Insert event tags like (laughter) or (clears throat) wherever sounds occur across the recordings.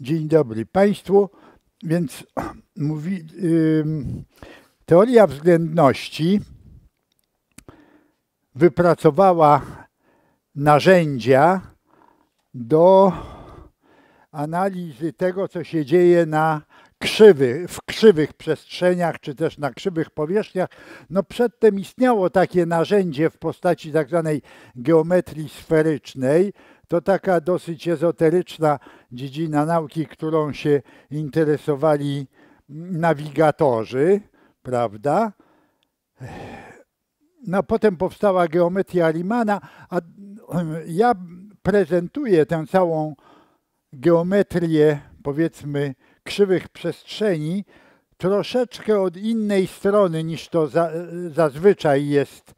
Dzień dobry Państwu. Więc (clears throat) mówi, yy, teoria względności wypracowała narzędzia do analizy tego, co się dzieje na krzywy, w krzywych przestrzeniach czy też na krzywych powierzchniach. No przedtem istniało takie narzędzie w postaci tak zwanej geometrii sferycznej, to taka dosyć ezoteryczna dziedzina nauki, którą się interesowali nawigatorzy, prawda? No, potem powstała geometria Riemana, a ja prezentuję tę całą geometrię, powiedzmy, krzywych przestrzeni troszeczkę od innej strony niż to za, zazwyczaj jest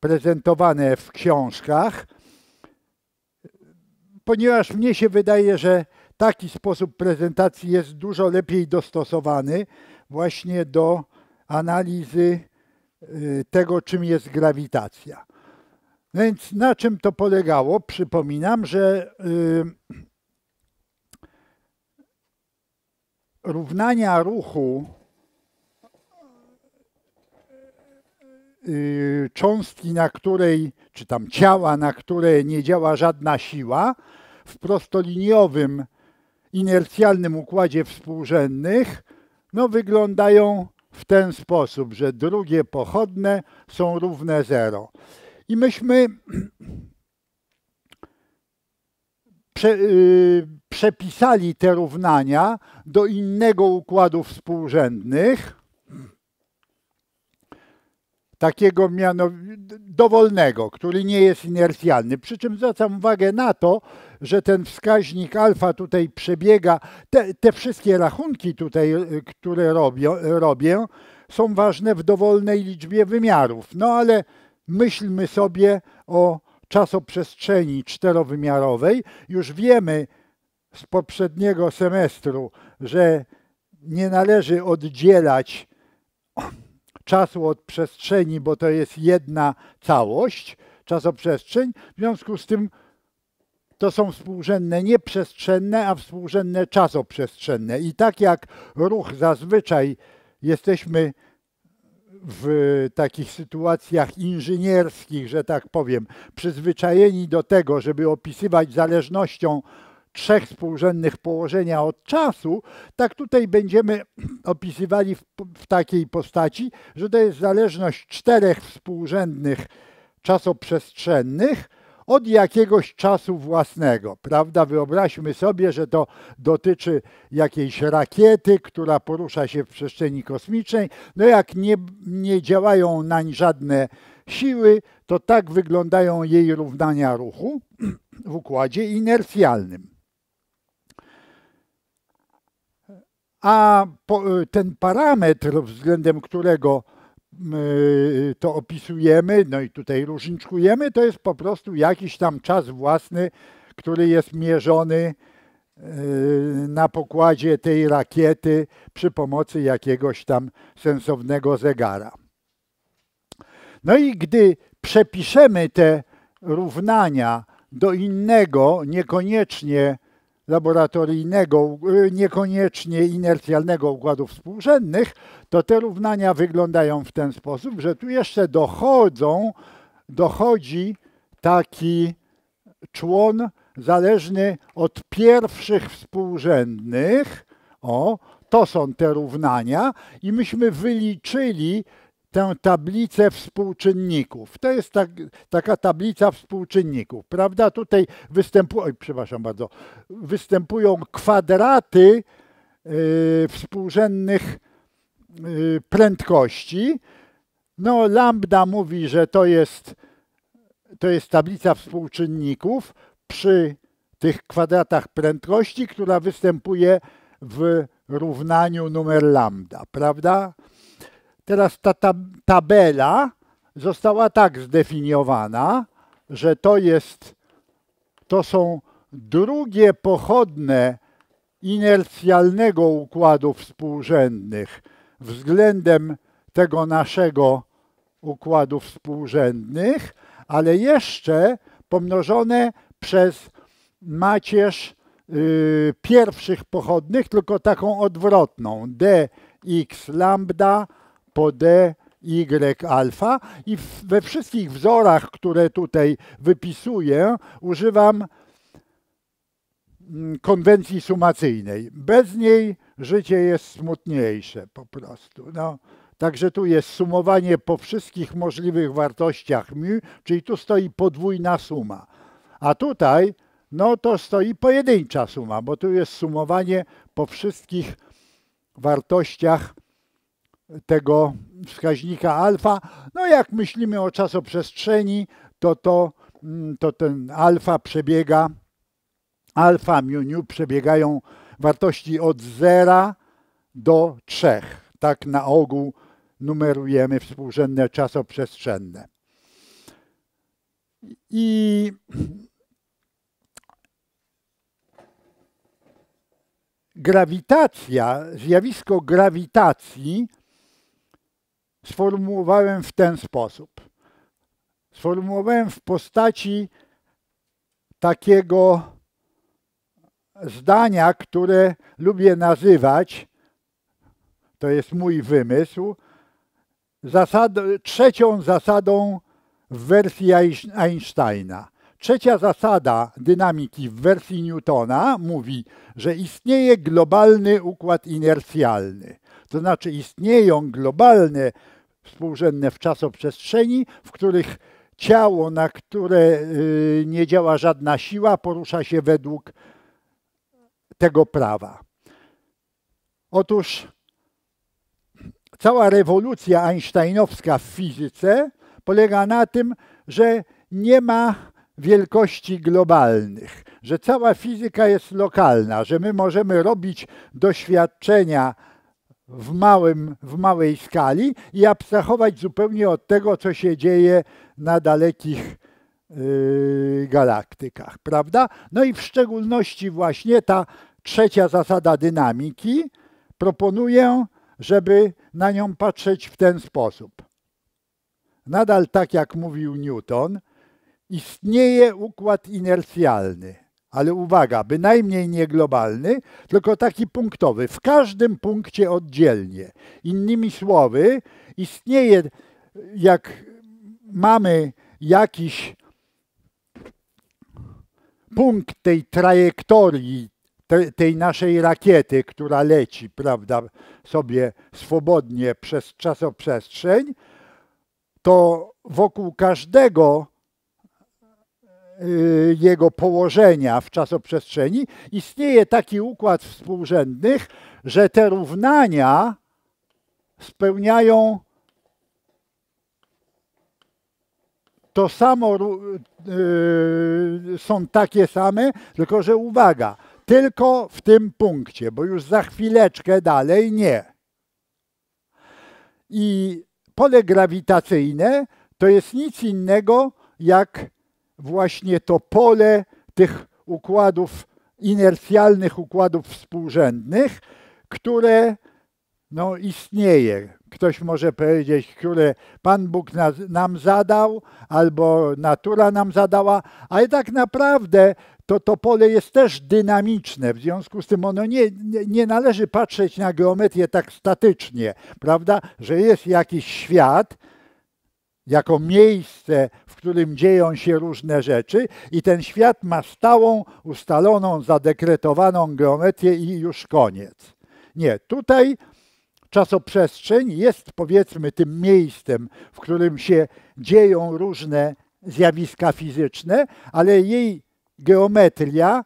prezentowane w książkach ponieważ mnie się wydaje, że taki sposób prezentacji jest dużo lepiej dostosowany właśnie do analizy y, tego, czym jest grawitacja. No więc na czym to polegało? Przypominam, że y, równania ruchu Y, cząstki, na której, czy tam ciała, na które nie działa żadna siła, w prostoliniowym, inercjalnym układzie współrzędnych, no wyglądają w ten sposób, że drugie pochodne są równe zero. I myśmy (clears throat) prze, yy, przepisali te równania do innego układu współrzędnych, takiego dowolnego, który nie jest inercjalny. Przy czym zwracam uwagę na to, że ten wskaźnik alfa tutaj przebiega, te, te wszystkie rachunki tutaj, y, które robię, robię, są ważne w dowolnej liczbie wymiarów. No ale myślmy sobie o czasoprzestrzeni czterowymiarowej. Już wiemy z poprzedniego semestru, że nie należy oddzielać czasu od przestrzeni, bo to jest jedna całość, czasoprzestrzeń. W związku z tym to są współrzędne nieprzestrzenne, a współrzędne czasoprzestrzenne. I tak jak ruch zazwyczaj jesteśmy w takich sytuacjach inżynierskich, że tak powiem, przyzwyczajeni do tego, żeby opisywać zależnością trzech współrzędnych położenia od czasu, tak tutaj będziemy (clears throat) opisywali w, w takiej postaci, że to jest zależność czterech współrzędnych czasoprzestrzennych od jakiegoś czasu własnego, prawda? Wyobraźmy sobie, że to dotyczy jakiejś rakiety, która porusza się w przestrzeni kosmicznej. No jak nie, nie działają nań żadne siły, to tak wyglądają jej równania ruchu (clears throat) w układzie inercjalnym. a y, ten parametr, względem którego y, to opisujemy, no i tutaj różniczkujemy, to jest po prostu jakiś tam czas własny, który jest mierzony y, na pokładzie tej rakiety przy pomocy jakiegoś tam sensownego zegara. No i gdy przepiszemy te równania do innego, niekoniecznie laboratoryjnego, y, niekoniecznie inercjalnego układu współrzędnych, to te równania wyglądają w ten sposób, że tu jeszcze dochodzą, dochodzi taki człon zależny od pierwszych współrzędnych. O, to są te równania i myśmy wyliczyli tę tablicę współczynników. To jest tak, taka tablica współczynników, prawda? Tutaj występują, przepraszam bardzo, występują kwadraty yy, współrzędnych yy, prędkości. No, lambda mówi, że to jest, to jest tablica współczynników przy tych kwadratach prędkości, która występuje w równaniu numer lambda, prawda? Teraz ta, tabela została tak zdefiniowana, że to jest, to są drugie pochodne inercjalnego układu współrzędnych względem tego naszego układu współrzędnych, ale jeszcze pomnożone przez macierz y, pierwszych pochodnych, tylko taką odwrotną, dx lambda po D, Y alfa i we wszystkich wzorach, które tutaj wypisuję, używam mm, konwencji sumacyjnej. Bez niej życie jest smutniejsze po prostu. No. Także tu jest sumowanie po wszystkich możliwych wartościach mu, czyli tu stoi podwójna suma. A tutaj, no to stoi pojedyncza suma, bo tu jest sumowanie po wszystkich wartościach tego wskaźnika alfa. No jak myślimy o czasoprzestrzeni, to, to, mm, to ten alfa przebiega, alfa mu nu przebiegają wartości od 0 do 3. Tak na ogół numerujemy współrzędne czasoprzestrzenne. I grawitacja, zjawisko grawitacji sformułowałem w ten sposób. Sformułowałem w postaci takiego zdania, które lubię nazywać, to jest mój wymysł, zasad, trzecią zasadą w wersji Einsteina. Trzecia zasada dynamiki w wersji Newtona mówi, że istnieje globalny układ inercjalny. To znaczy istnieją globalne współrzędne w czasoprzestrzeni, w których ciało, na które y, nie działa żadna siła, porusza się według tego prawa. Otóż cała rewolucja einsteinowska w fizyce polega na tym, że nie ma wielkości globalnych, że cała fizyka jest lokalna, że my możemy robić doświadczenia w, małym, w małej skali i abstrahować zupełnie od tego, co się dzieje na dalekich yy, galaktykach, prawda? No i w szczególności właśnie ta trzecia zasada dynamiki proponuję, żeby na nią patrzeć w ten sposób. Nadal tak jak mówił Newton, istnieje układ inercjalny ale uwaga, bynajmniej nie globalny, tylko taki punktowy, w każdym punkcie oddzielnie. Innymi słowy, istnieje, jak mamy jakiś punkt tej trajektorii, tej naszej rakiety, która leci, prawda, sobie swobodnie przez czasoprzestrzeń, to wokół każdego Y, jego położenia w czasoprzestrzeni, istnieje taki układ współrzędnych, że te równania spełniają to samo, y, są takie same, tylko że uwaga, tylko w tym punkcie, bo już za chwileczkę dalej nie. I pole grawitacyjne to jest nic innego jak właśnie to pole tych układów inercjalnych, układów współrzędnych, które no, istnieje. Ktoś może powiedzieć, które Pan Bóg nam zadał, albo natura nam zadała, ale tak naprawdę to, to pole jest też dynamiczne. W związku z tym ono nie, nie, nie należy patrzeć na geometrię tak statycznie, prawda, że jest jakiś świat, jako miejsce, w którym dzieją się różne rzeczy, i ten świat ma stałą, ustaloną, zadekretowaną geometrię i już koniec. Nie, tutaj czasoprzestrzeń jest powiedzmy tym miejscem, w którym się dzieją różne zjawiska fizyczne, ale jej geometria,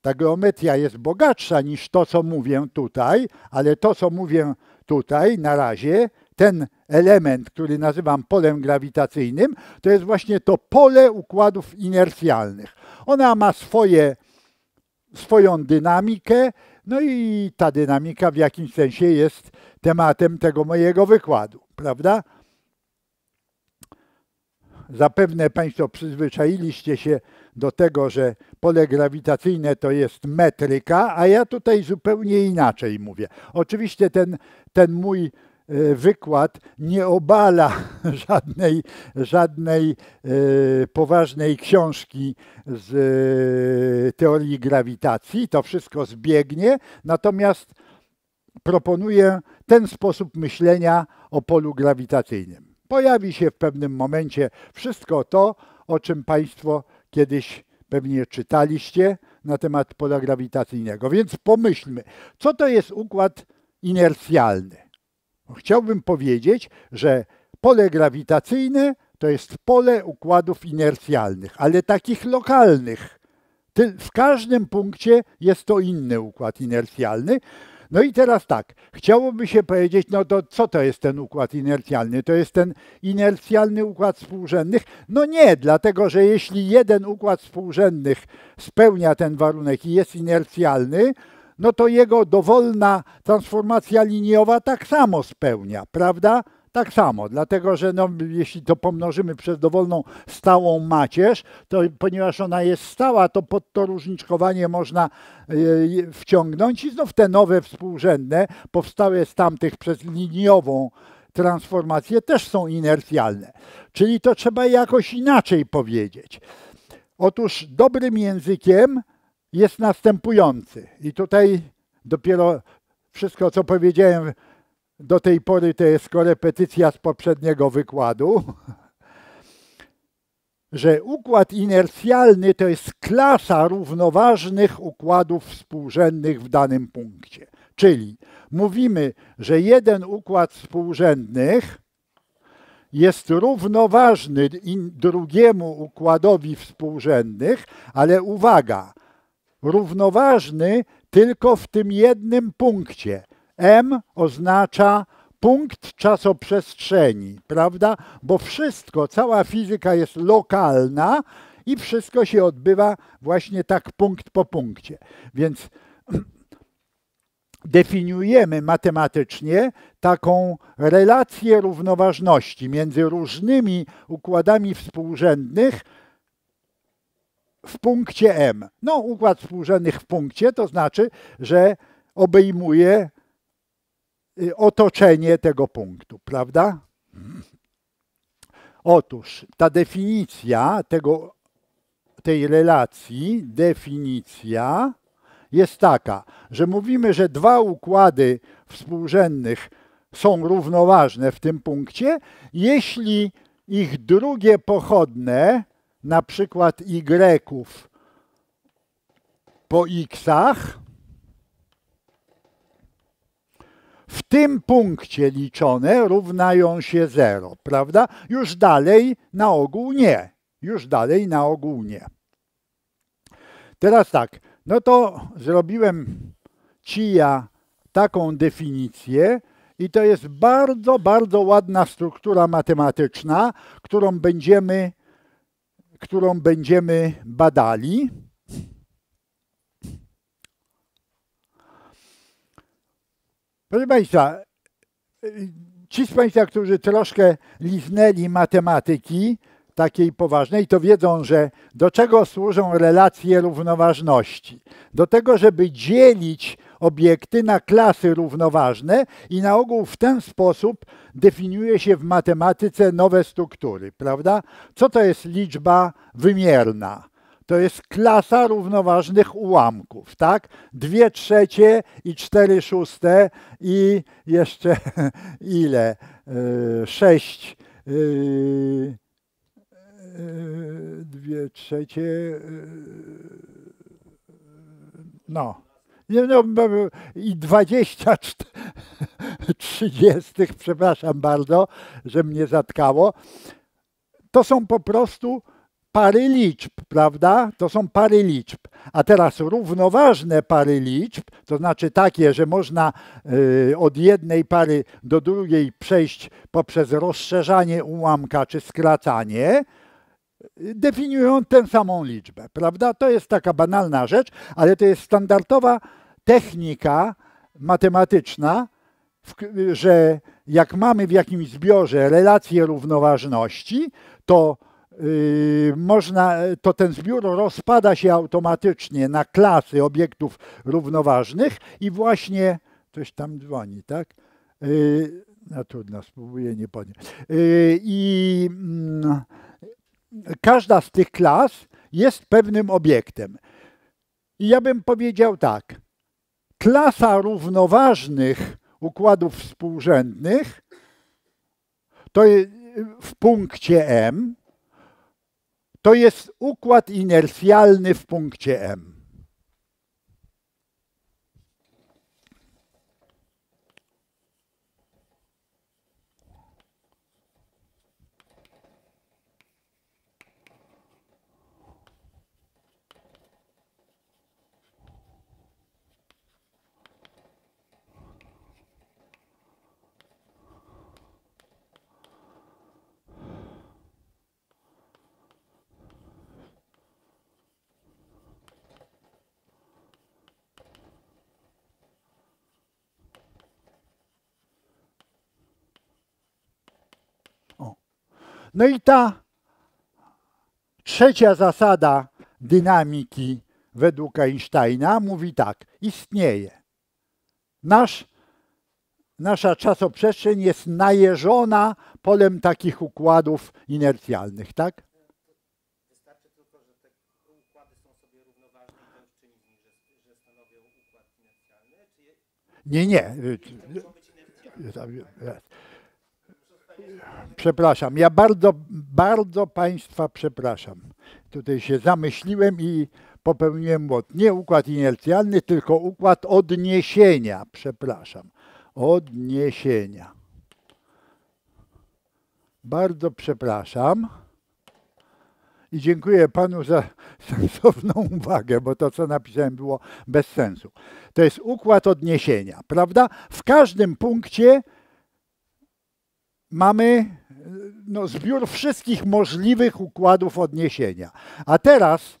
ta geometria jest bogatsza niż to, co mówię tutaj, ale to, co mówię tutaj na razie, ten element, który nazywam polem grawitacyjnym, to jest właśnie to pole układów inercjalnych. Ona ma swoje, swoją dynamikę, no i ta dynamika w jakimś sensie jest tematem tego mojego wykładu, prawda? Zapewne Państwo przyzwyczailiście się do tego, że pole grawitacyjne to jest metryka, a ja tutaj zupełnie inaczej mówię. Oczywiście ten, ten mój E, wykład nie obala (laughs) żadnej, żadnej e, poważnej książki z e, teorii grawitacji. To wszystko zbiegnie, natomiast proponuję ten sposób myślenia o polu grawitacyjnym. Pojawi się w pewnym momencie wszystko to, o czym Państwo kiedyś pewnie czytaliście na temat pola grawitacyjnego. Więc pomyślmy, co to jest układ inercjalny. Chciałbym powiedzieć, że pole grawitacyjne to jest pole układów inercjalnych, ale takich lokalnych. W każdym punkcie jest to inny układ inercjalny. No i teraz tak, chciałoby się powiedzieć, no to co to jest ten układ inercjalny? To jest ten inercjalny układ współrzędnych? No nie, dlatego że jeśli jeden układ współrzędnych spełnia ten warunek i jest inercjalny, no to jego dowolna transformacja liniowa tak samo spełnia, prawda? Tak samo, dlatego że no, jeśli to pomnożymy przez dowolną stałą macierz, to ponieważ ona jest stała, to pod to różniczkowanie można e, wciągnąć i znów te nowe współrzędne, powstałe z tamtych przez liniową transformację, też są inercjalne. Czyli to trzeba jakoś inaczej powiedzieć. Otóż dobrym językiem jest następujący. I tutaj dopiero wszystko, co powiedziałem do tej pory, to jest korepetycja z poprzedniego wykładu, (laughs) że układ inercjalny to jest klasa równoważnych układów współrzędnych w danym punkcie. Czyli mówimy, że jeden układ współrzędnych jest równoważny drugiemu układowi współrzędnych, ale uwaga, równoważny tylko w tym jednym punkcie. M oznacza punkt czasoprzestrzeni, prawda? Bo wszystko, cała fizyka jest lokalna i wszystko się odbywa właśnie tak punkt po punkcie. Więc (clears throat) definiujemy matematycznie taką relację równoważności między różnymi układami współrzędnych, w punkcie M. No, układ współrzędnych w punkcie to znaczy, że obejmuje y, otoczenie tego punktu, prawda? Otóż ta definicja tego, tej relacji, definicja jest taka, że mówimy, że dwa układy współrzędnych są równoważne w tym punkcie, jeśli ich drugie pochodne na przykład Y po Xach, w tym punkcie liczone równają się 0, prawda? Już dalej na ogół nie. Już dalej na ogół nie. Teraz tak, no to zrobiłem ja taką definicję i to jest bardzo, bardzo ładna struktura matematyczna, którą będziemy którą będziemy badali. Proszę Państwa, ci z Państwa, którzy troszkę liznęli matematyki, takiej poważnej, to wiedzą, że do czego służą relacje równoważności? Do tego, żeby dzielić obiekty na klasy równoważne i na ogół w ten sposób definiuje się w matematyce nowe struktury, prawda? Co to jest liczba wymierna? To jest klasa równoważnych ułamków, tak? Dwie trzecie i cztery szóste i jeszcze (laughs) ile? E, sześć e, e, dwie trzecie. No. Nie no, i 20, 30, przepraszam bardzo, że mnie zatkało. To są po prostu pary liczb, prawda? To są pary liczb. A teraz równoważne pary liczb, to znaczy takie, że można y, od jednej pary do drugiej przejść poprzez rozszerzanie ułamka czy skracanie, definiują tę samą liczbę, prawda? To jest taka banalna rzecz, ale to jest standardowa technika matematyczna, że jak mamy w jakimś zbiorze relację równoważności, to y, można, to ten zbiór rozpada się automatycznie na klasy obiektów równoważnych i właśnie ktoś tam dzwoni, tak? Yy, no trudno, spróbuję nie podnieść. Y, I mm, każda z tych klas jest pewnym obiektem. I ja bym powiedział tak. Klasa równoważnych układów współrzędnych to w punkcie M to jest układ inercjalny w punkcie M. No i ta trzecia zasada dynamiki według Einsteina mówi tak, istnieje. Nasz, nasza czasoprzestrzeń jest najeżona polem takich układów inercjalnych, tak? Wystarczy tylko, że te układy są sobie równoważne i że, stanowią układ inercjalny? Czy... Nie, nie przepraszam, ja bardzo, bardzo Państwa przepraszam. Tutaj się zamyśliłem i popełniłem błąd. Nie układ inercjalny, tylko układ odniesienia, przepraszam. Odniesienia. Bardzo przepraszam i dziękuję panu za sensowną uwagę, bo to, co napisałem, było bez sensu. To jest układ odniesienia, prawda? W każdym punkcie mamy no, zbiór wszystkich możliwych układów odniesienia. A teraz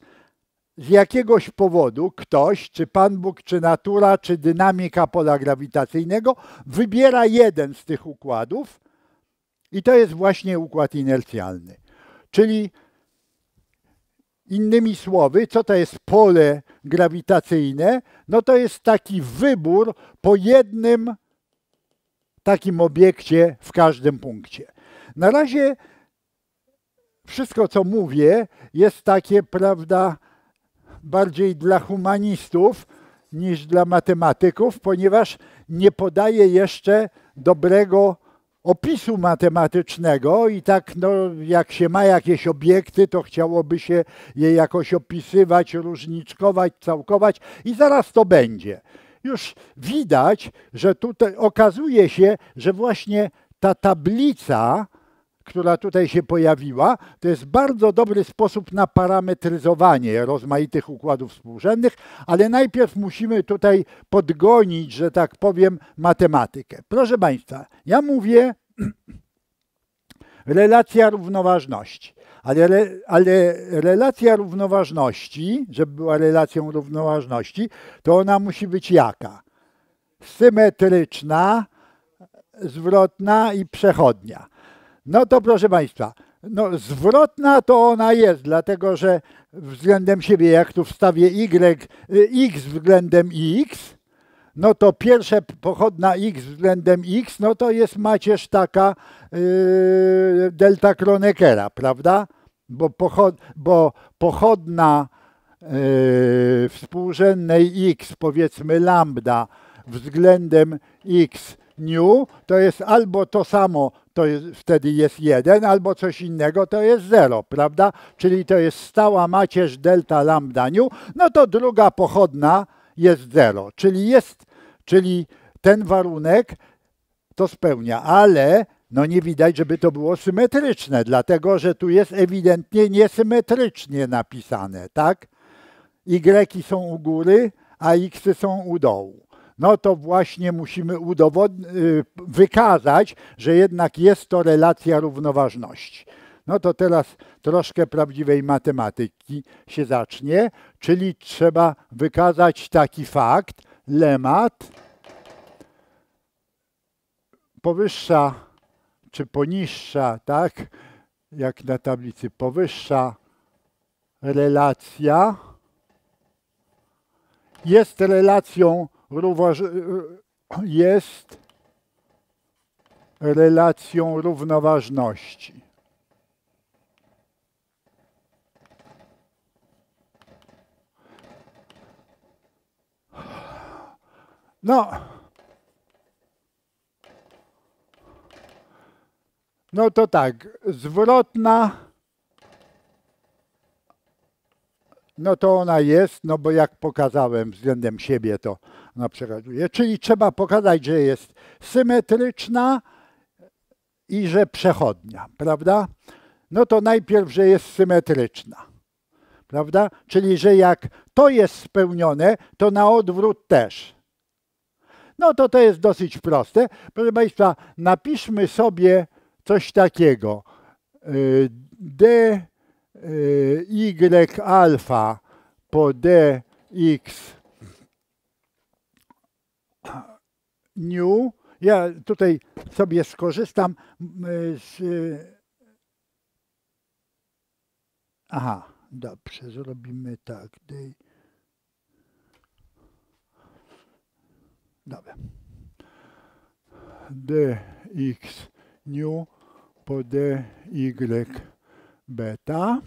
z jakiegoś powodu ktoś, czy Pan Bóg, czy natura, czy dynamika pola grawitacyjnego, wybiera jeden z tych układów i to jest właśnie układ inercjalny. Czyli innymi słowy, co to jest pole grawitacyjne? No to jest taki wybór po jednym takim obiekcie w każdym punkcie. Na razie wszystko, co mówię, jest takie, prawda, bardziej dla humanistów niż dla matematyków, ponieważ nie podaje jeszcze dobrego opisu matematycznego i tak no, jak się ma jakieś obiekty, to chciałoby się je jakoś opisywać, różniczkować, całkować i zaraz to będzie już widać, że tutaj okazuje się, że właśnie ta tablica, która tutaj się pojawiła, to jest bardzo dobry sposób na parametryzowanie rozmaitych układów współrzędnych, ale najpierw musimy tutaj podgonić, że tak powiem, matematykę. Proszę Państwa, ja mówię (clears throat) relacja równoważności. Ale, ale relacja równoważności, żeby była relacją równoważności, to ona musi być jaka? Symetryczna, zwrotna i przechodnia. No to proszę Państwa, no zwrotna to ona jest, dlatego że względem siebie, jak tu wstawię y, y x względem y, x, no to pierwsze pochodna x względem x, no to jest macierz taka yy, delta Kronekera, prawda? Bo, pochod, bo pochodna yy, współrzędnej x, powiedzmy lambda, względem x nu, to jest albo to samo, to jest, wtedy jest 1, albo coś innego, to jest 0, prawda? Czyli to jest stała macierz delta lambda nu, no to druga pochodna, jest zero, czyli jest, czyli ten warunek to spełnia, ale no nie widać, żeby to było symetryczne, dlatego że tu jest ewidentnie niesymetrycznie napisane, tak? Y są u góry, a X są u dołu. No to właśnie musimy y, wykazać, że jednak jest to relacja równoważności. No to teraz troszkę prawdziwej matematyki się zacznie, czyli trzeba wykazać taki fakt, lemat powyższa czy poniższa, tak jak na tablicy, powyższa relacja jest relacją jest relacją równoważności. No. No to tak, zwrotna. No to ona jest, no bo jak pokazałem względem siebie, to ona przekazuje. Czyli trzeba pokazać, że jest symetryczna i że przechodnia, prawda? No to najpierw, że jest symetryczna, prawda? Czyli, że jak to jest spełnione, to na odwrót też. No to to jest dosyć proste. Proszę Państwa, napiszmy sobie coś takiego. Y, D y, y alfa po dx nu. Ja tutaj sobie skorzystam y, z... Aha, dobrze, zrobimy tak. D Dobra. dx nu po dy beta.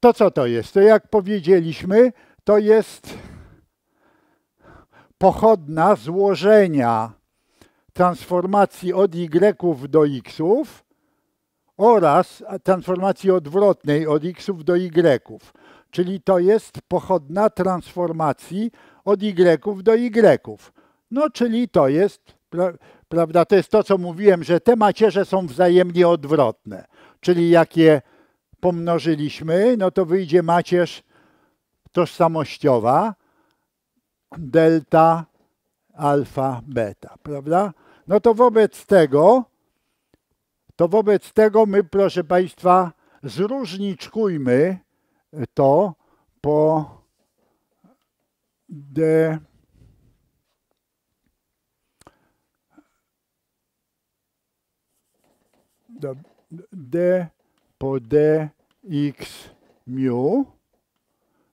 To co to jest? To jak powiedzieliśmy, to jest pochodna złożenia transformacji od y do x oraz transformacji odwrotnej od x do y. Czyli to jest pochodna transformacji od Y do Y. No czyli to jest, prawda, to jest to, co mówiłem, że te macierze są wzajemnie odwrotne. Czyli jak je pomnożyliśmy, no to wyjdzie macierz tożsamościowa, delta, alfa, beta, prawda? No to wobec tego, to wobec tego my, proszę Państwa, zróżniczkujmy to po de d po dx mu.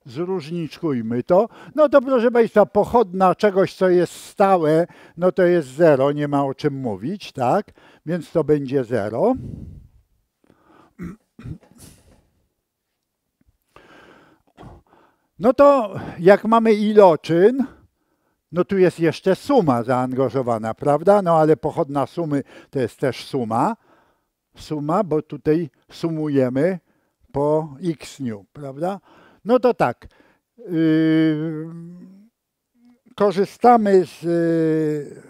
Zróżniczkujmy to. No to proszę Państwa, pochodna czegoś, co jest stałe, no to jest 0, nie ma o czym mówić, tak? Więc to będzie 0. No to jak mamy iloczyn, no tu jest jeszcze suma zaangażowana, prawda? No ale pochodna sumy to jest też suma. Suma, bo tutaj sumujemy po x nu, prawda? No to tak. Yy, korzystamy z yy,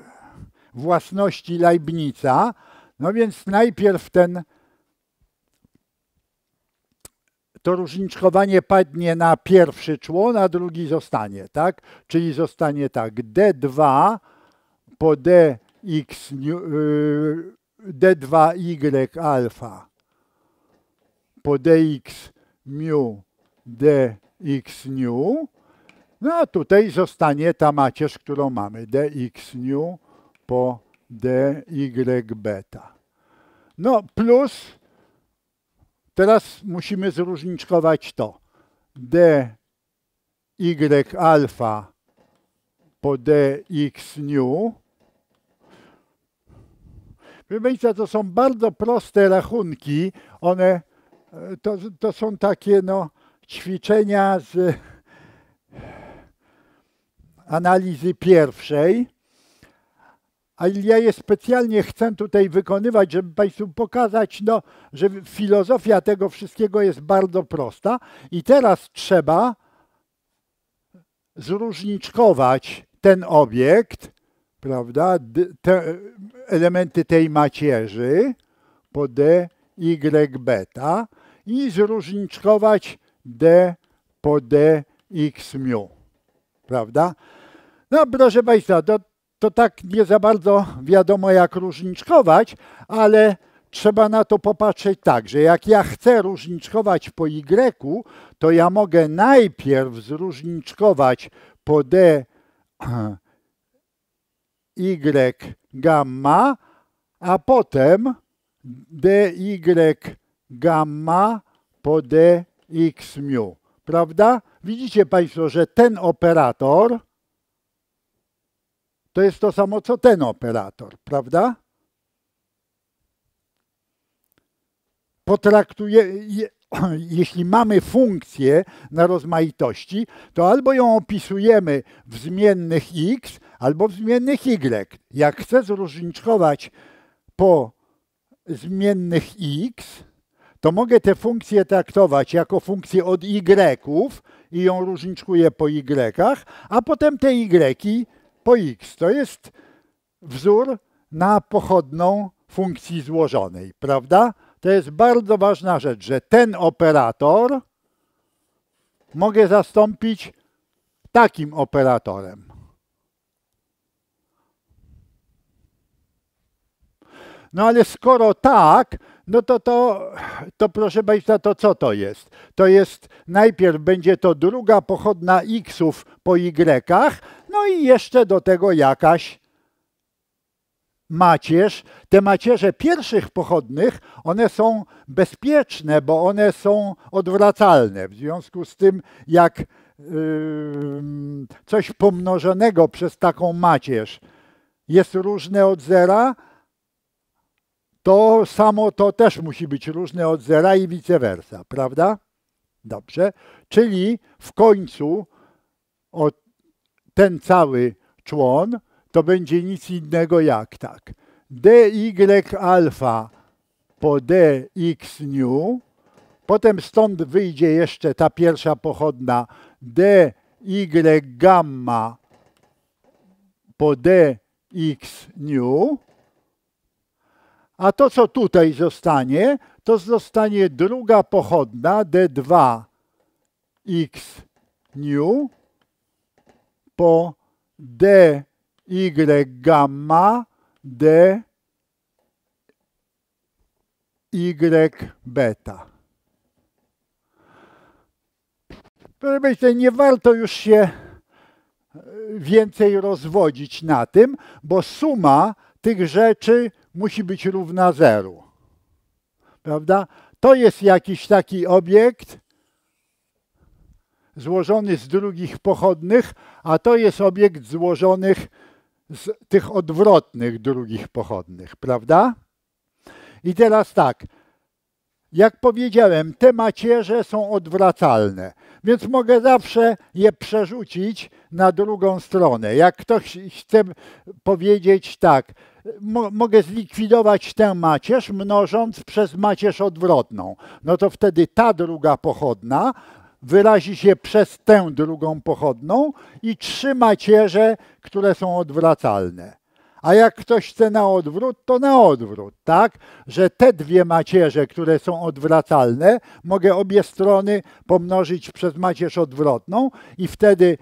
własności Leibnica, no więc najpierw ten to różniczkowanie padnie na pierwszy człon, a drugi zostanie, tak? Czyli zostanie tak, D2 po DX, D2Y y alfa po dx mu dx nu. No a tutaj zostanie ta macierz, którą mamy, dx nu po dy beta. No plus Teraz musimy zróżniczkować to. D y alfa po d x nu. Proszę to są bardzo proste rachunki. One e, to, to są takie no, ćwiczenia z analizy pierwszej a ja je specjalnie chcę tutaj wykonywać, żeby Państwu pokazać, no, że filozofia tego wszystkiego jest bardzo prosta i teraz trzeba zróżniczkować ten obiekt, prawda, te elementy tej macierzy po d, y, beta i zróżniczkować d po d, x, mu, prawda? No proszę Państwa, to to tak nie za bardzo wiadomo, jak różniczkować, ale trzeba na to popatrzeć tak, że jak ja chcę różniczkować po Y, to ja mogę najpierw zróżniczkować po D (clears throat) Y gamma, a potem DY gamma po DX mu. Prawda? Widzicie Państwo, że ten operator to jest to samo co ten operator, prawda? Potraktuje, (clears throat) jeśli mamy funkcję na rozmaitości, to albo ją opisujemy w zmiennych x, albo w zmiennych y. Jak chcę zróżniczkować po zmiennych x, to mogę tę funkcję traktować jako funkcję od y i ją różniczkuję po y, a potem te y po x. To jest wzór na pochodną funkcji złożonej, prawda? To jest bardzo ważna rzecz, że ten operator mogę zastąpić takim operatorem. No ale skoro tak, no to, to, to proszę Państwa, to co to jest? To jest najpierw będzie to druga pochodna xów po y, no i jeszcze do tego jakaś macierz. Te macierze pierwszych pochodnych, one są bezpieczne, bo one są odwracalne. W związku z tym, jak coś pomnożonego przez taką macierz jest różne od zera, to samo to też musi być różne od zera i vice versa, prawda? Dobrze. Czyli w końcu ten cały człon to będzie nic innego jak tak. dy alfa po dx nu, potem stąd wyjdzie jeszcze ta pierwsza pochodna dy gamma po dx nu, a to, co tutaj zostanie, to zostanie druga pochodna D2x nu po dy gamma dy beta. Proszę Państwa, nie warto już się e, więcej rozwodzić na tym, bo suma tych rzeczy musi być równa zeru. Prawda? To jest jakiś taki obiekt złożony z drugich pochodnych, a to jest obiekt złożonych z tych odwrotnych drugich pochodnych, prawda? I teraz tak, jak powiedziałem, te macierze są odwracalne, więc mogę zawsze je przerzucić na drugą stronę. Jak ktoś chce powiedzieć tak, mo mogę zlikwidować tę macierz, mnożąc przez macierz odwrotną. No to wtedy ta druga pochodna wyrazi się przez tę drugą pochodną i trzy macierze, które są odwracalne. A jak ktoś chce na odwrót, to na odwrót, tak? Że te dwie macierze, które są odwracalne, mogę obie strony pomnożyć przez macierz odwrotną i wtedy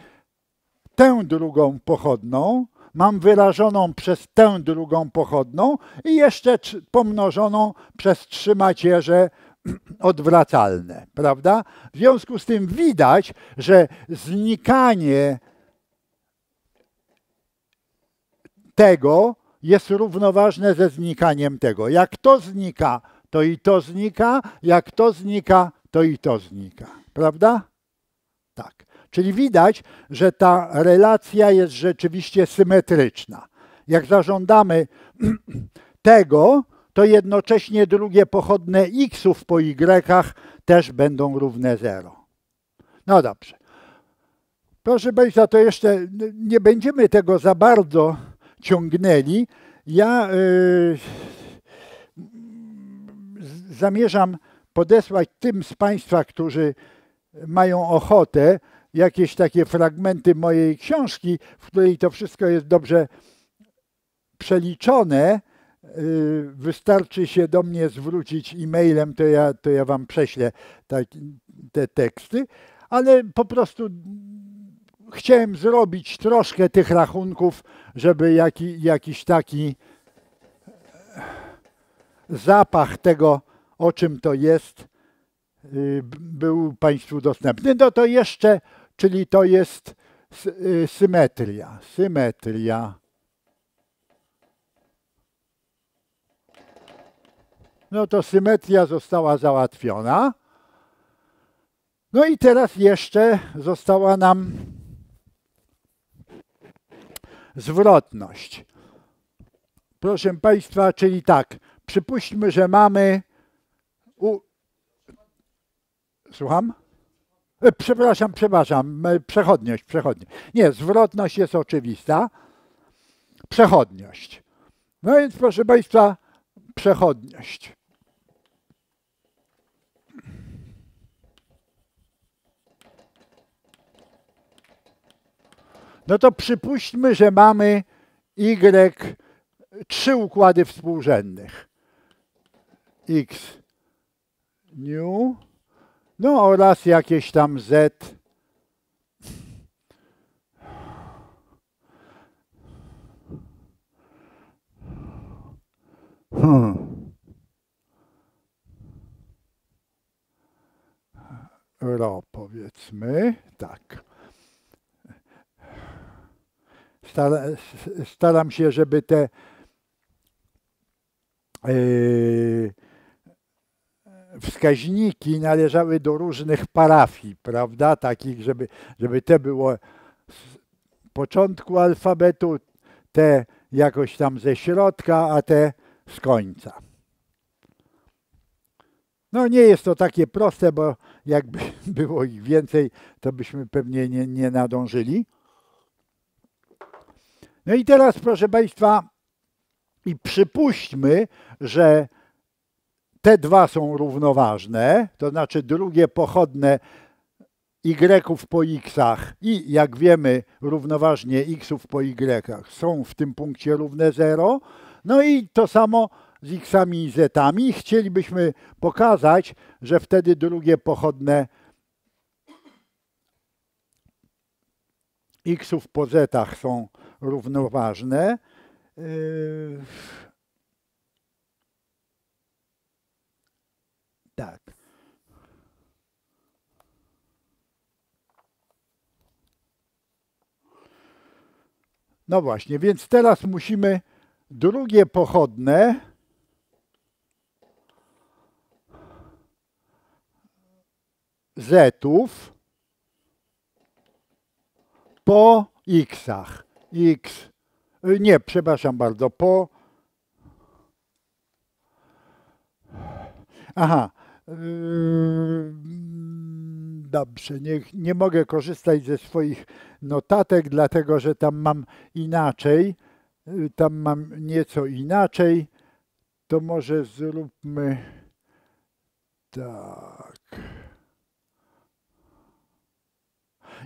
tę drugą pochodną mam wyrażoną przez tę drugą pochodną i jeszcze pomnożoną przez trzy macierze (clears throat) odwracalne, prawda? W związku z tym widać, że znikanie tego jest równoważne ze znikaniem tego. Jak to znika, to i to znika, jak to znika, to i to znika, prawda? Tak. Czyli widać, że ta relacja jest rzeczywiście symetryczna. Jak zażądamy (clears throat) tego, to jednocześnie drugie pochodne xów po y też będą równe 0. No dobrze. Proszę Państwa, to jeszcze nie będziemy tego za bardzo ciągnęli. Ja yy, zamierzam podesłać tym z Państwa, którzy mają ochotę, jakieś takie fragmenty mojej książki, w której to wszystko jest dobrze przeliczone. Y, wystarczy się do mnie zwrócić e-mailem, to ja, to ja wam prześlę tak, te teksty, ale po prostu chciałem zrobić troszkę tych rachunków, żeby jaki, jakiś taki e, zapach tego, o czym to jest, y, był Państwu dostępny. No to jeszcze czyli to jest y, symetria. Symetria. No to symetria została załatwiona. No i teraz jeszcze została nam zwrotność. Proszę Państwa, czyli tak, przypuśćmy, że mamy. U... Słucham? E, przepraszam, przepraszam, e, przechodniość, przechodniość. Nie, zwrotność jest oczywista. Przechodniość. No więc proszę Państwa, przechodniość. No to przypuśćmy, że mamy Y trzy układy współrzędnych. X new no oraz jakieś tam Z. Hmm. Ro powiedzmy, tak. Stara, staram się, żeby te yy, wskaźniki należały do różnych parafii, prawda? Takich, żeby, żeby te było z początku alfabetu, te jakoś tam ze środka, a te z końca. No nie jest to takie proste, bo jakby (laughs) było ich więcej, to byśmy pewnie nie, nie nadążyli. No i teraz, proszę Państwa, i przypuśćmy, że te dwa są równoważne, to znaczy drugie pochodne y po xach i jak wiemy równoważnie xów po y są w tym punkcie równe 0. No i to samo z xami i zami. Chcielibyśmy pokazać, że wtedy drugie pochodne xów po z'ach są równoważne. Yy No właśnie, więc teraz musimy drugie pochodne zetów po xach. X, y, nie, przepraszam bardzo, po Aha. Yy dobrze. Nie, nie mogę korzystać ze swoich notatek, dlatego że tam mam inaczej. Y, tam mam nieco inaczej. To może zróbmy tak.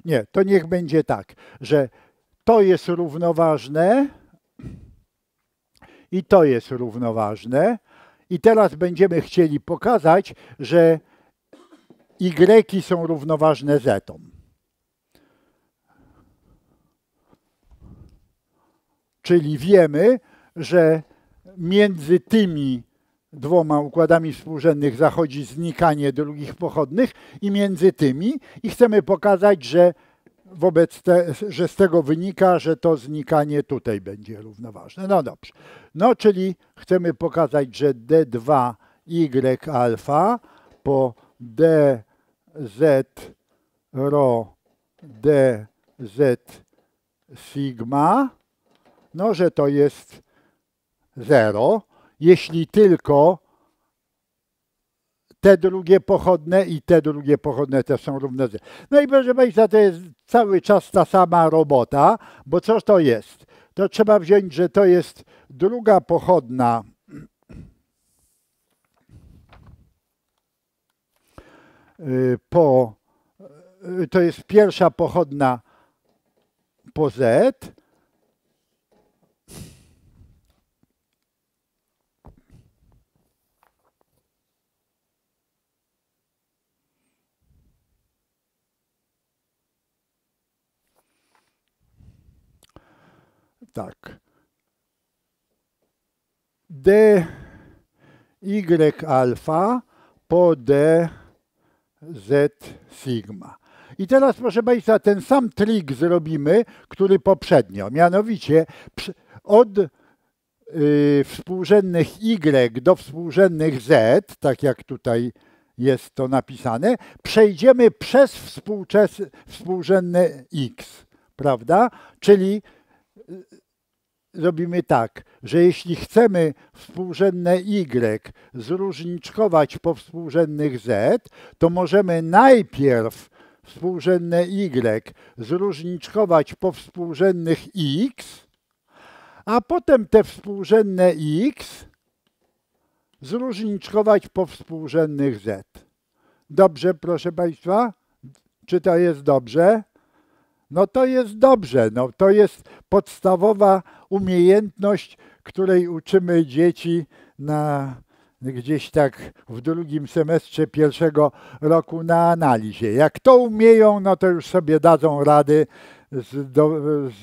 Nie, to niech będzie tak, że to jest równoważne i to jest równoważne. I teraz będziemy chcieli pokazać, że Y są równoważne Z. -om. Czyli wiemy, że między tymi dwoma układami współrzędnych zachodzi znikanie drugich pochodnych i między tymi i chcemy pokazać, że wobec te, że z tego wynika, że to znikanie tutaj będzie równoważne. No dobrze. No czyli chcemy pokazać, że D2Y alfa po D z, Rho, D, Z, sigma, no że to jest 0, jeśli tylko te drugie pochodne i te drugie pochodne też są równe zero. No i proszę Państwa, to jest cały czas ta sama robota, bo co to jest? To trzeba wziąć, że to jest druga pochodna Y, po, y, to jest pierwsza pochodna po Z. Tak. D y alfa po D z sigma. I teraz, proszę Państwa, ten sam trik zrobimy, który poprzednio, mianowicie od y, współrzędnych Y do współrzędnych Z, tak jak tutaj jest to napisane, przejdziemy przez współczes, współrzędne X, prawda? Czyli y, robimy tak, że jeśli chcemy współrzędne y zróżniczkować po współrzędnych z, to możemy najpierw współrzędne y zróżniczkować po współrzędnych x, a potem te współrzędne x zróżniczkować po współrzędnych z. Dobrze, proszę Państwa? Czy to jest dobrze? no to jest dobrze. No to jest podstawowa umiejętność, której uczymy dzieci na gdzieś tak w drugim semestrze pierwszego roku na analizie. Jak to umieją, no to już sobie dadzą rady z, do,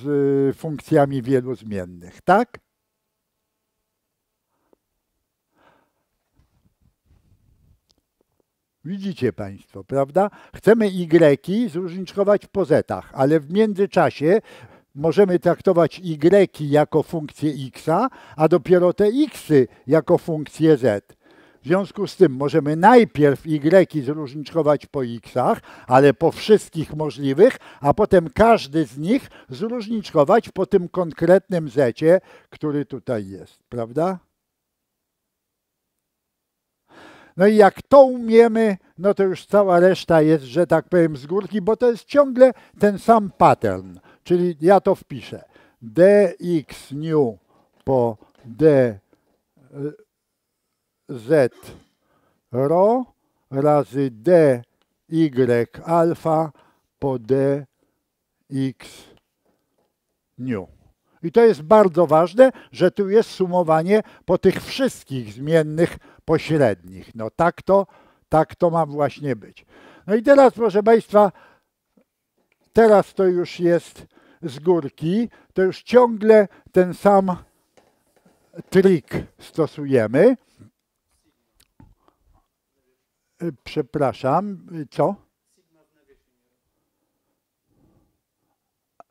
z y, funkcjami wielu zmiennych, tak? Widzicie Państwo, prawda? Chcemy Y zróżniczkować w pozetach, ale w międzyczasie możemy traktować Y jako funkcję X, a dopiero te X jako funkcję Z. W związku z tym możemy najpierw Y zróżniczkować po X, ale po wszystkich możliwych, a potem każdy z nich zróżniczkować po tym konkretnym Z, który tutaj jest, prawda? No i jak to umiemy, no to już cała reszta jest, że tak powiem, z górki, bo to jest ciągle ten sam pattern. Czyli ja to wpiszę. dx new po dz y, ro razy dy alfa po dx new. I to jest bardzo ważne, że tu jest sumowanie po tych wszystkich zmiennych pośrednich. No tak to, tak to ma właśnie być. No i teraz, proszę Państwa, teraz to już jest z górki, to już ciągle ten sam trik stosujemy. Y, przepraszam, y, co?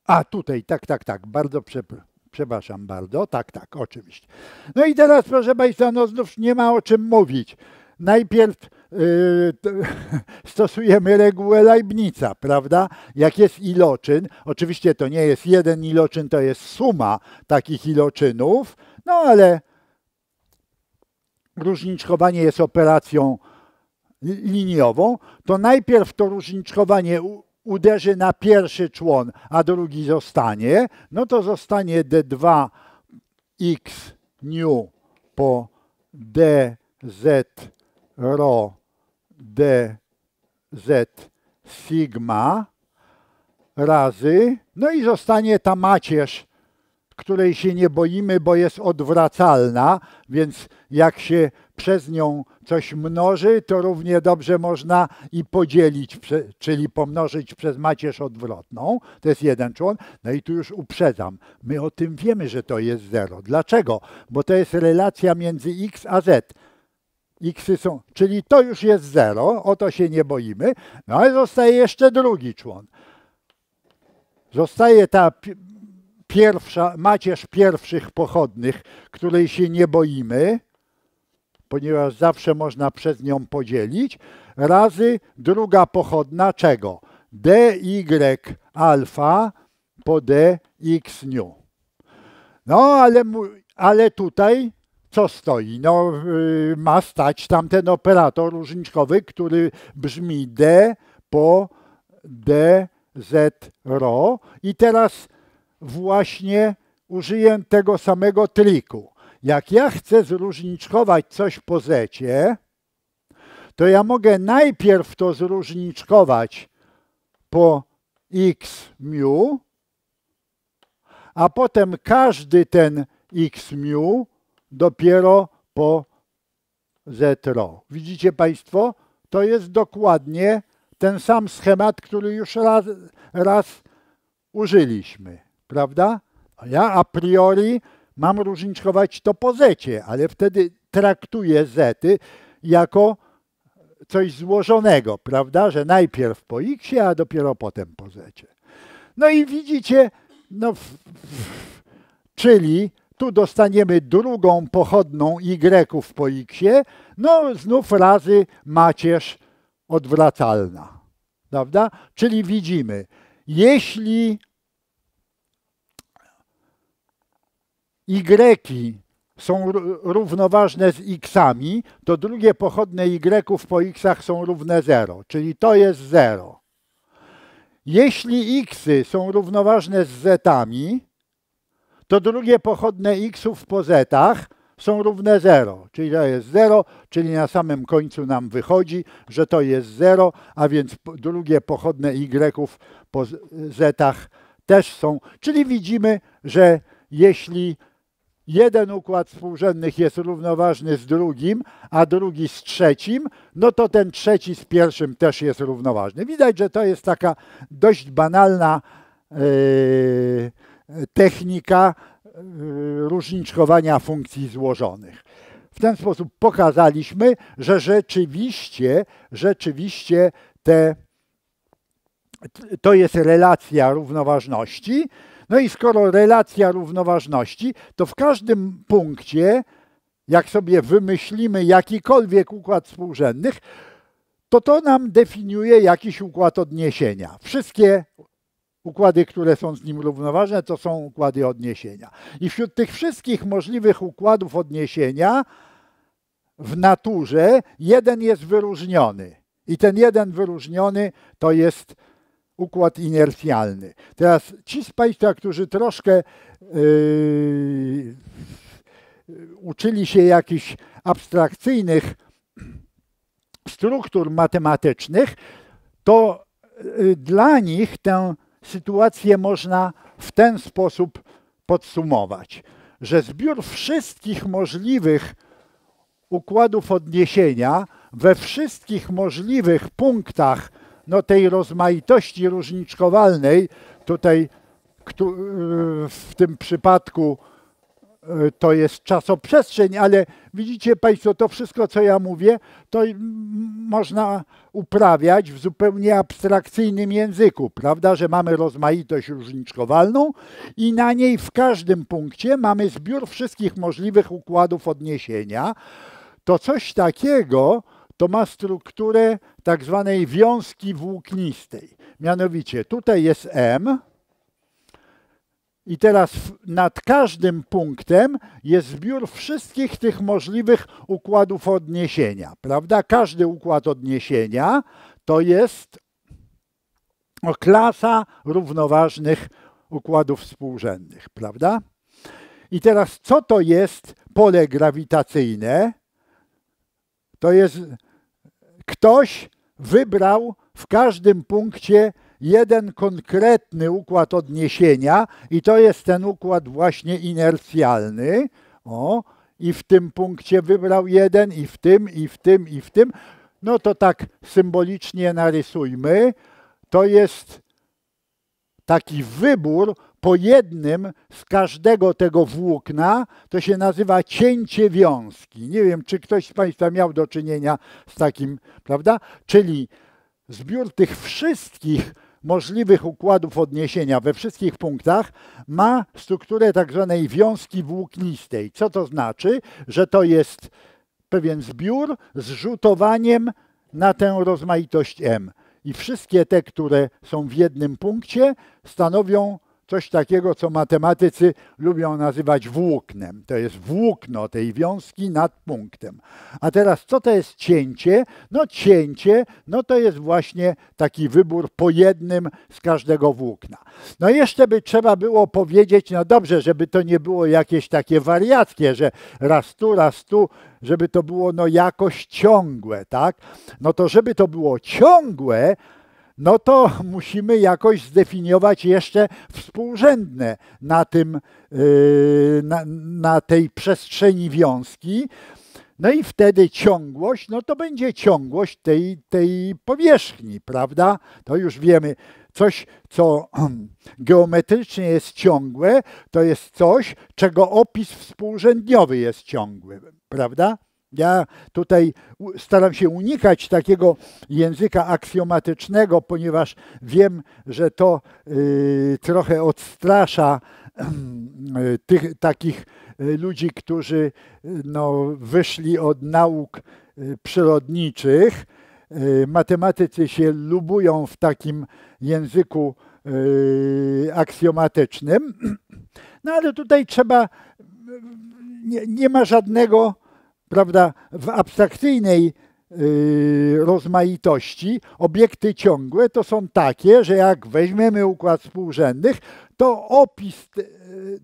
A, tutaj, tak, tak, tak, bardzo przepraszam przepraszam bardzo, tak, tak, oczywiście. No i teraz, proszę Państwa, no znów nie ma o czym mówić. Najpierw Yy, (laughs) stosujemy regułę Leibnica, prawda? Jak jest iloczyn, oczywiście to nie jest jeden iloczyn, to jest suma takich iloczynów, no ale różniczkowanie jest operacją liniową, to najpierw to różniczkowanie uderzy na pierwszy człon, a drugi zostanie, no to zostanie d2x nu po dz rho dz sigma razy, no i zostanie ta macierz, której się nie boimy, bo jest odwracalna, więc jak się przez nią coś mnoży, to równie dobrze można i podzielić, czyli pomnożyć przez macierz odwrotną. To jest jeden człon. No i tu już uprzedzam. My o tym wiemy, że to jest zero. Dlaczego? Bo to jest relacja między x a z. Xy są, czyli to już jest zero, o to się nie boimy. No ale zostaje jeszcze drugi człon. Zostaje ta pierwsza, macierz pierwszych pochodnych, której się nie boimy, ponieważ zawsze można przez nią podzielić, razy druga pochodna czego? dy alfa po dx nu. No, ale, ale tutaj co stoi? No, y, ma stać tamten operator różniczkowy, który brzmi d po dz rho i teraz właśnie użyję tego samego triku jak ja chcę zróżniczkować coś po zecie, to ja mogę najpierw to zróżniczkować po x mu, a potem każdy ten x mu dopiero po z rho. Widzicie Państwo? To jest dokładnie ten sam schemat, który już raz, raz użyliśmy, prawda? Ja a priori mam różniczkować to po zecie, ale wtedy traktuję zety jako coś złożonego, prawda, że najpierw po x, a dopiero potem po zecie. No i widzicie, no, czyli tu dostaniemy drugą pochodną y po x, no znów razy macierz odwracalna, prawda? Czyli widzimy, jeśli Y są równoważne z xami, to drugie pochodne y po xach są równe 0, czyli to jest 0. Jeśli xy są równoważne z Zami, to drugie pochodne xów po Zach są równe 0, czyli to jest 0, czyli na samym końcu nam wychodzi, że to jest 0, a więc drugie pochodne y po Zach też są. Czyli widzimy, że jeśli jeden układ współrzędnych jest równoważny z drugim, a drugi z trzecim, no to ten trzeci z pierwszym też jest równoważny. Widać, że to jest taka dość banalna yy, technika yy, różniczkowania funkcji złożonych. W ten sposób pokazaliśmy, że rzeczywiście, rzeczywiście te, to jest relacja równoważności, no i skoro relacja równoważności, to w każdym punkcie, jak sobie wymyślimy jakikolwiek układ współrzędnych, to to nam definiuje jakiś układ odniesienia. Wszystkie układy, które są z nim równoważne, to są układy odniesienia. I wśród tych wszystkich możliwych układów odniesienia w naturze jeden jest wyróżniony. I ten jeden wyróżniony to jest układ inercjalny. Teraz ci z Państwa, którzy troszkę yy, uczyli się jakichś abstrakcyjnych struktur matematycznych, to yy, dla nich tę sytuację można w ten sposób podsumować, że zbiór wszystkich możliwych układów odniesienia we wszystkich możliwych punktach no, tej rozmaitości różniczkowalnej, tutaj y, w tym przypadku y, to jest czasoprzestrzeń, ale widzicie Państwo, to wszystko, co ja mówię, to można uprawiać w zupełnie abstrakcyjnym języku, prawda, że mamy rozmaitość różniczkowalną i na niej w każdym punkcie mamy zbiór wszystkich możliwych układów odniesienia. To coś takiego, to ma strukturę tak zwanej wiązki włóknistej. Mianowicie tutaj jest M i teraz nad każdym punktem jest zbiór wszystkich tych możliwych układów odniesienia, prawda? Każdy układ odniesienia to jest no, klasa równoważnych układów współrzędnych, prawda? I teraz co to jest pole grawitacyjne? To jest Ktoś wybrał w każdym punkcie jeden konkretny układ odniesienia i to jest ten układ właśnie inercjalny. O, i w tym punkcie wybrał jeden, i w tym, i w tym, i w tym. No to tak symbolicznie narysujmy. To jest taki wybór po jednym z każdego tego włókna, to się nazywa cięcie wiązki. Nie wiem, czy ktoś z Państwa miał do czynienia z takim, prawda? Czyli zbiór tych wszystkich możliwych układów odniesienia we wszystkich punktach ma strukturę tak zwanej wiązki włóknistej. Co to znaczy? Że to jest pewien zbiór z rzutowaniem na tę rozmaitość M. I wszystkie te, które są w jednym punkcie, stanowią coś takiego, co matematycy lubią nazywać włóknem. To jest włókno tej wiązki nad punktem. A teraz co to jest cięcie? No cięcie, no to jest właśnie taki wybór po jednym z każdego włókna. No jeszcze by trzeba było powiedzieć, no dobrze, żeby to nie było jakieś takie wariackie, że raz tu, raz tu, żeby to było no jakoś ciągłe, tak? No to żeby to było ciągłe, no to (laughs) musimy jakoś zdefiniować jeszcze współrzędne na, tym, yy, na, na tej przestrzeni wiązki. No i wtedy ciągłość, no to będzie ciągłość tej, tej powierzchni, prawda? To już wiemy. Coś, co (clears throat) geometrycznie jest ciągłe, to jest coś, czego opis współrzędniowy jest ciągły, prawda? Ja tutaj staram się unikać takiego języka aksjomatycznego, ponieważ wiem, że to y, trochę odstrasza (clears throat) y, tych takich y, ludzi, którzy no, wyszli od nauk przyrodniczych. Matematycy się lubują w takim języku aksjomatycznym. (clears throat) No ale tutaj trzeba, nie, nie ma żadnego prawda, w abstrakcyjnej yy, rozmaitości, obiekty ciągłe to są takie, że jak weźmiemy układ współrzędnych, to opis yy,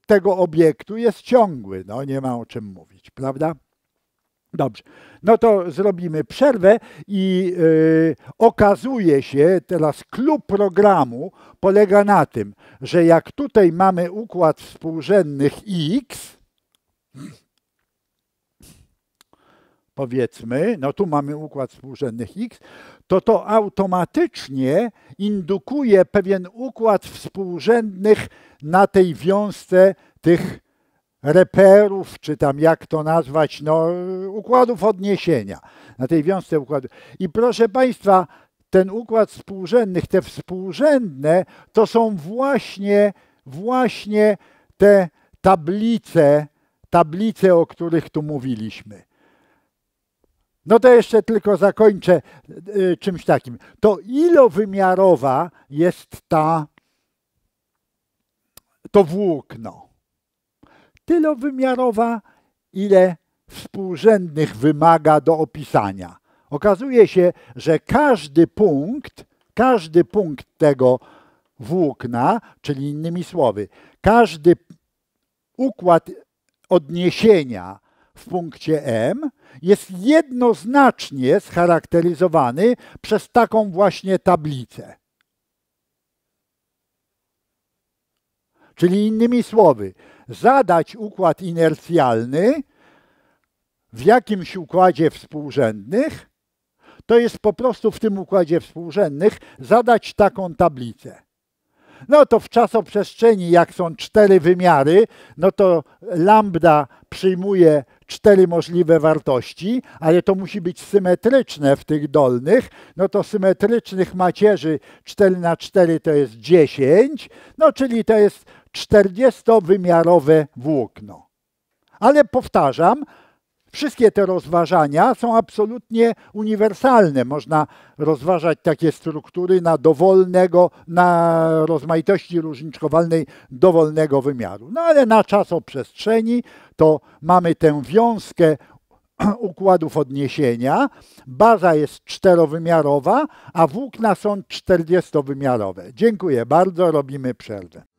tego obiektu jest ciągły. No nie ma o czym mówić, prawda? Dobrze, no to zrobimy przerwę i yy, okazuje się, teraz klub programu polega na tym, że jak tutaj mamy układ współrzędnych x, powiedzmy, no tu mamy układ współrzędnych x, to to automatycznie indukuje pewien układ współrzędnych na tej wiązce tych reperów, czy tam jak to nazwać, no, układów odniesienia, na tej wiązce układu. I proszę Państwa, ten układ współrzędnych, te współrzędne, to są właśnie, właśnie te tablice, tablice, o których tu mówiliśmy. No to jeszcze tylko zakończę e, czymś takim. To ilowymiarowa jest ta, to włókno. Tylowymiarowa, ile współrzędnych wymaga do opisania. Okazuje się, że każdy punkt, każdy punkt tego włókna, czyli innymi słowy, każdy układ odniesienia w punkcie M jest jednoznacznie scharakteryzowany przez taką właśnie tablicę. Czyli innymi słowy, zadać układ inercjalny w jakimś układzie współrzędnych, to jest po prostu w tym układzie współrzędnych zadać taką tablicę. No to w czasoprzestrzeni, jak są cztery wymiary, no to lambda przyjmuje cztery możliwe wartości, ale to musi być symetryczne w tych dolnych. No to symetrycznych macierzy 4 na 4 to jest 10, no czyli to jest 40-wymiarowe włókno. Ale powtarzam, Wszystkie te rozważania są absolutnie uniwersalne. Można rozważać takie struktury na dowolnego, na rozmaitości różniczkowalnej dowolnego wymiaru. No ale na czasoprzestrzeni to mamy tę wiązkę (clears throat) układów odniesienia. Baza jest czterowymiarowa, a włókna są czterdziestowymiarowe. Dziękuję bardzo, robimy przerwę.